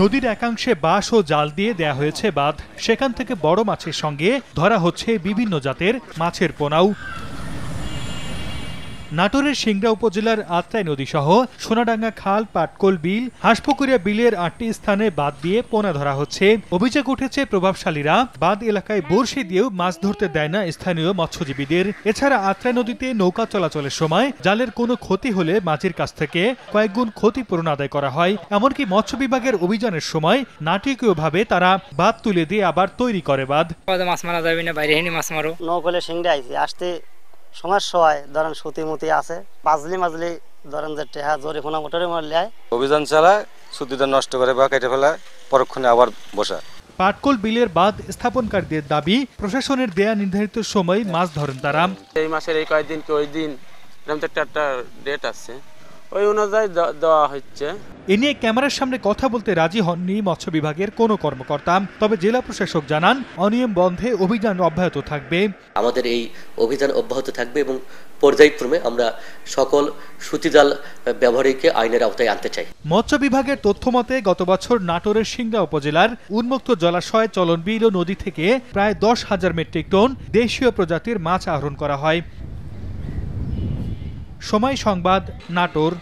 নদীর একাংশে বাঁশ ও জাল দিয়ে দেয়া হয়েছে বাঁধ সেখান থেকে বড় মাছের সঙ্গে ধরা হচ্ছে বিভিন্ন জাতের মাছের পোনাও নাটোরের সিংড়া উপজেলার আত্রাই নদীসহ সোনাডাঙ্গা খাল পাটকোল বিল হাঁসপুকুরিয়া বিলের আটটি স্থানে বাদ দিয়ে পোনা ধরা হচ্ছে অভিযোগ উঠেছে প্রভাবশালীরা বাদ এলাকায় বর্ষি দিয়েও মাছ ধরতে দেয় না স্থানীয় মৎস্যজীবীদের এছাড়া আত্রাই নদীতে নৌকা চলাচলের সময় জালের কোনো ক্ষতি হলে মাছের কাছ থেকে কয়েকগুণ ক্ষতিপূরণ আদায় করা হয় এমনকি মৎস্য বিভাগের অভিযানের সময় নাটকীয়ভাবে তারা বাদ তুলে দিয়ে আবার তৈরি করে বাদ মাছ মারা যাবে না বাইরে মাছ মারো নৌকলে সিংড়া আসতে সমস্যা হয় ধরেন সুতি আছে মাজলি মাজলি ধরেন যে টেহা জরিফোনা মোটরে মারলে অভিযান চালায় সুতিটা নষ্ট করে বা কেটে ফেলা পরক্ষণে আবার বসা পাটকল বিলের বাঁধ স্থাপনকারীদের দাবি প্রশাসনের দেয়া নির্ধারিত সময় মাছ ধরেন তারা এই মাসের এই কয়েকদিন কি ওই দিন এরকম তো একটা ডেট আছে ওই অনুযায়ী দেওয়া হচ্ছে এ নিয়ে ক্যামেরার সামনে কথা বলতে রাজি হননি মৎস্য বিভাগের কোনো কর্মকর্তা তবে জেলা প্রশাসক জানান অনিয়ম বন্ধে অভিযান অব্যাহত থাকবে আমাদের এই অভিযান অব্যাহত থাকবে এবং পর্যায়ক্রমে আমরা সকল সুতিজাল ব্যবহারীকে আইনের আওতায় আনতে চাই মৎস্য বিভাগের তথ্য মতে গত বছর নাটোরের সিংড়া উপজেলার উন্মুক্ত জলাশয়ে ও নদী থেকে প্রায় দশ হাজার মেট্রিক টন দেশীয় প্রজাতির মাছ আহরণ করা হয় সময় সংবাদ নাটোর